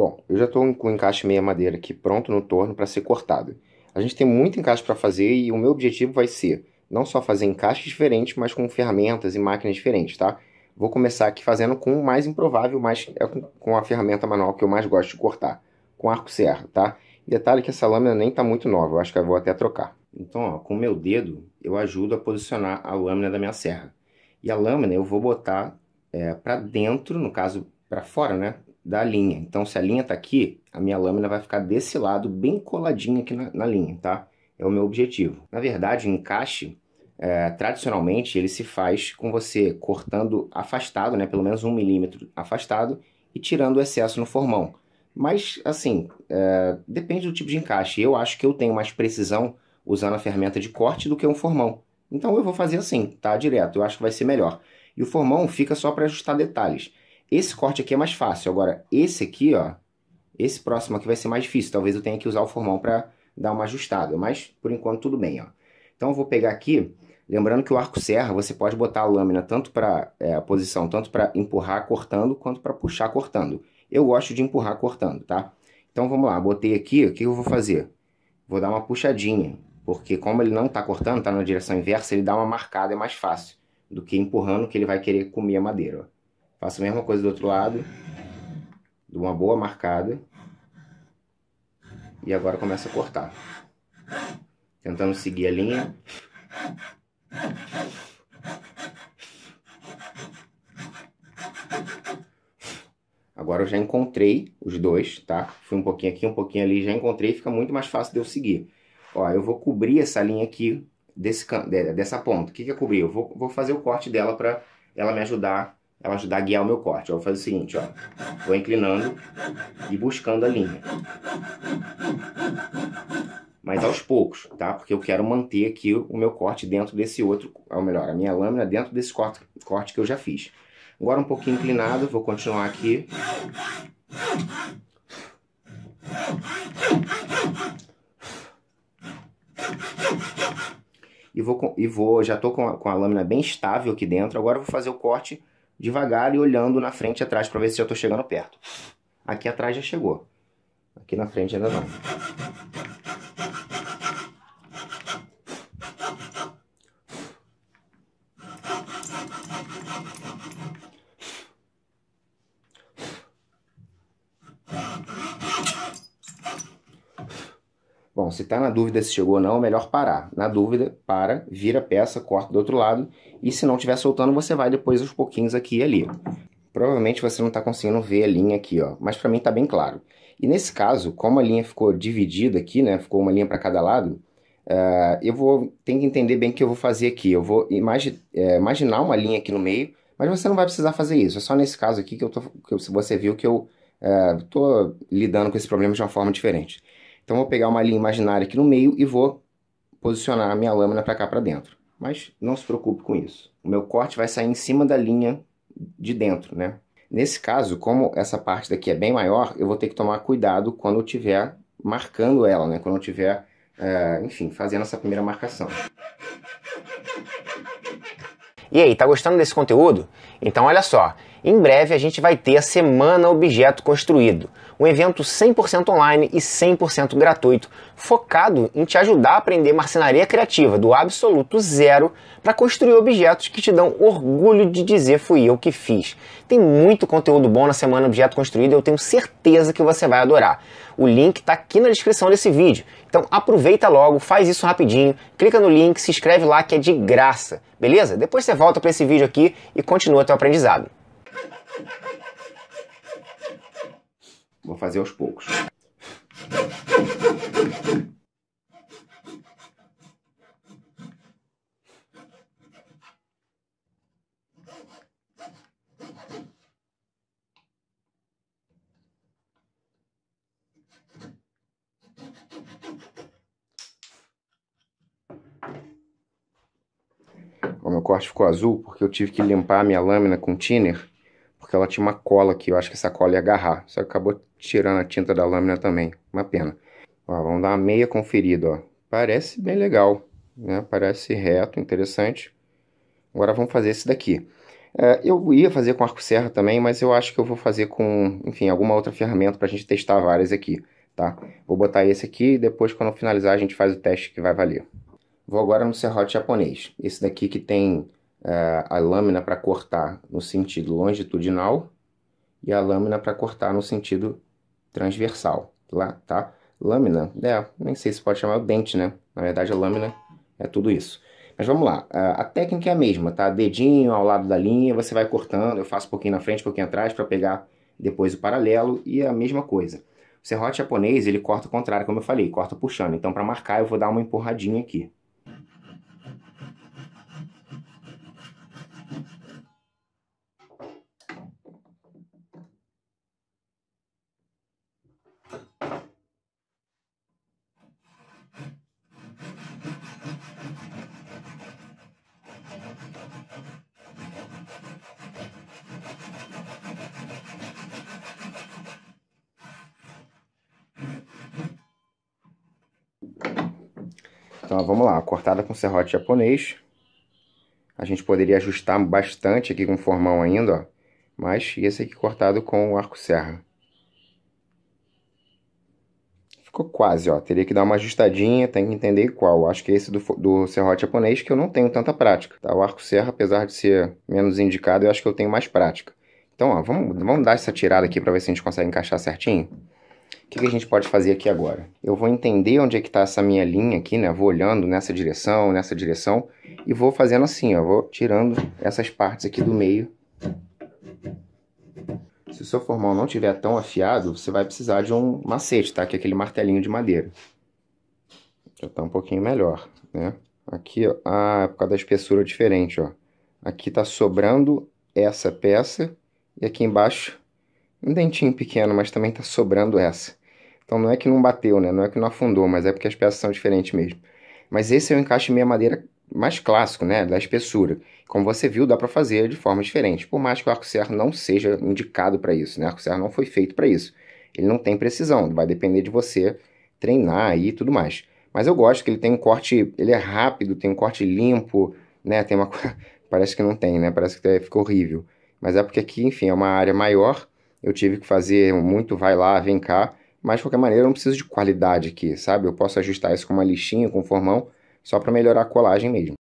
Bom, eu já estou com o encaixe meia madeira aqui pronto no torno para ser cortado. A gente tem muito encaixe para fazer e o meu objetivo vai ser não só fazer encaixes diferentes, mas com ferramentas e máquinas diferentes, tá? Vou começar aqui fazendo com o mais improvável, mas é com a ferramenta manual que eu mais gosto de cortar, com arco-serra, tá? Detalhe que essa lâmina nem está muito nova, eu acho que eu vou até trocar. Então, ó, com o meu dedo, eu ajudo a posicionar a lâmina da minha serra. E a lâmina eu vou botar é, para dentro, no caso, para fora, né? da linha. Então, se a linha está aqui, a minha lâmina vai ficar desse lado, bem coladinha aqui na, na linha, tá? É o meu objetivo. Na verdade, o encaixe, é, tradicionalmente, ele se faz com você cortando afastado, né? Pelo menos um milímetro afastado e tirando o excesso no formão. Mas, assim, é, depende do tipo de encaixe. Eu acho que eu tenho mais precisão usando a ferramenta de corte do que um formão. Então eu vou fazer assim, tá? Direto, eu acho que vai ser melhor. E o formão fica só para ajustar detalhes. Esse corte aqui é mais fácil. Agora, esse aqui, ó, esse próximo aqui vai ser mais difícil. Talvez eu tenha que usar o formão para dar uma ajustada, mas por enquanto tudo bem, ó. Então eu vou pegar aqui, lembrando que o arco serra você pode botar a lâmina tanto para é, a posição, tanto para empurrar cortando, quanto para puxar cortando. Eu gosto de empurrar cortando, tá? Então vamos lá, botei aqui, o que eu vou fazer? Vou dar uma puxadinha, porque como ele não está cortando, tá na direção inversa, ele dá uma marcada, é mais fácil do que empurrando que ele vai querer comer a madeira, ó. Faço a mesma coisa do outro lado. Dou uma boa marcada. E agora começa a cortar. Tentando seguir a linha. Agora eu já encontrei os dois, tá? Fui um pouquinho aqui, um pouquinho ali, já encontrei, fica muito mais fácil de eu seguir. Ó, eu vou cobrir essa linha aqui desse, dessa ponta. O que, que é cobrir? Eu vou, vou fazer o corte dela para ela me ajudar ela é ajudar a guiar o meu corte. Eu vou fazer o seguinte, ó. Vou inclinando e buscando a linha. Mas aos poucos, tá? Porque eu quero manter aqui o meu corte dentro desse outro, ou melhor, a minha lâmina dentro desse corte, corte que eu já fiz. Agora um pouquinho inclinado, vou continuar aqui. E vou, e vou já estou com, com a lâmina bem estável aqui dentro. Agora eu vou fazer o corte devagar e olhando na frente e atrás para ver se já estou chegando perto. Aqui atrás já chegou. Aqui na frente ainda não. Bom, se está na dúvida se chegou ou não, é melhor parar. Na dúvida, para, vira a peça, corta do outro lado e se não estiver soltando, você vai depois aos pouquinhos aqui e ali. Provavelmente você não está conseguindo ver a linha aqui, ó, mas para mim está bem claro. E nesse caso, como a linha ficou dividida aqui, né, ficou uma linha para cada lado, uh, eu vou tem que entender bem o que eu vou fazer aqui. Eu vou imagi é, imaginar uma linha aqui no meio, mas você não vai precisar fazer isso. É só nesse caso aqui que, eu tô, que você viu que eu estou uh, lidando com esse problema de uma forma diferente. Então vou pegar uma linha imaginária aqui no meio e vou posicionar a minha lâmina para cá para dentro. Mas não se preocupe com isso. O meu corte vai sair em cima da linha de dentro, né? Nesse caso, como essa parte daqui é bem maior, eu vou ter que tomar cuidado quando eu estiver marcando ela, né? Quando eu estiver, eh, enfim, fazendo essa primeira marcação. E aí, tá gostando desse conteúdo? Então olha só, em breve a gente vai ter a Semana Objeto Construído um evento 100% online e 100% gratuito, focado em te ajudar a aprender marcenaria criativa do absoluto zero para construir objetos que te dão orgulho de dizer fui eu que fiz. Tem muito conteúdo bom na semana Objeto Construído, eu tenho certeza que você vai adorar. O link está aqui na descrição desse vídeo. Então aproveita logo, faz isso rapidinho, clica no link, se inscreve lá que é de graça, beleza? Depois você volta para esse vídeo aqui e continua teu aprendizado. Vou fazer aos poucos. O meu corte ficou azul porque eu tive que limpar a minha lâmina com thinner, porque ela tinha uma cola aqui. eu acho que essa cola ia agarrar. Só que acabou tirando a tinta da lâmina também. Uma pena. Ó, vamos dar uma meia conferida, ó. Parece bem legal, né? Parece reto, interessante. Agora vamos fazer esse daqui. É, eu ia fazer com arco-serra também, mas eu acho que eu vou fazer com, enfim, alguma outra ferramenta para a gente testar várias aqui, tá? Vou botar esse aqui e depois quando finalizar a gente faz o teste que vai valer. Vou agora no serrote japonês. Esse daqui que tem é, a lâmina para cortar no sentido longitudinal e a lâmina para cortar no sentido transversal lá, tá? Lâmina, é, nem sei se pode chamar o dente, né? Na verdade, a lâmina é tudo isso. Mas vamos lá, a técnica é a mesma, tá? Dedinho ao lado da linha, você vai cortando, eu faço um pouquinho na frente, um pouquinho atrás para pegar depois o paralelo e é a mesma coisa. O serrote japonês, ele corta o contrário, como eu falei, corta puxando. Então, para marcar, eu vou dar uma empurradinha aqui, Então vamos lá, cortada com serrote japonês. A gente poderia ajustar bastante aqui com formão ainda, ó. Mas esse aqui cortado com arco serra. Ficou quase, ó. Teria que dar uma ajustadinha, tem que entender qual. Acho que é esse do, do serrote japonês que eu não tenho tanta prática. Tá? O arco serra, apesar de ser menos indicado, eu acho que eu tenho mais prática. Então, ó, vamos, vamos dar essa tirada aqui para ver se a gente consegue encaixar certinho. O que, que, a gente pode fazer aqui agora? Eu vou entender onde é que está essa minha linha aqui, né? Vou olhando nessa direção, nessa direção e vou fazendo assim, ó. Vou tirando essas partes aqui do meio. Se o seu formão não tiver tão afiado, você vai precisar de um macete, tá? Que é aquele martelinho de madeira. Já tá um pouquinho melhor, né? Aqui, ó. Ah, é por causa da espessura diferente, ó. Aqui tá sobrando essa peça e aqui embaixo um dentinho pequeno, mas também está sobrando essa. Então não é que não bateu, né? Não é que não afundou, mas é porque as peças são diferentes mesmo. Mas esse é o encaixe meia madeira mais clássico, né? Da espessura. Como você viu, dá para fazer de forma diferente. Por mais que o arco-serra não seja indicado para isso, né? O arco-serra não foi feito para isso. Ele não tem precisão, vai depender de você treinar e tudo mais. Mas eu gosto que ele tem um corte, ele é rápido, tem um corte limpo, né? Tem uma parece que não tem, né? Parece que fica horrível. Mas é porque aqui, enfim, é uma área maior eu tive que fazer muito vai lá, vem cá, mas de qualquer maneira eu não preciso de qualidade aqui, sabe? Eu posso ajustar isso com uma lixinha, com um formão, só para melhorar a colagem mesmo.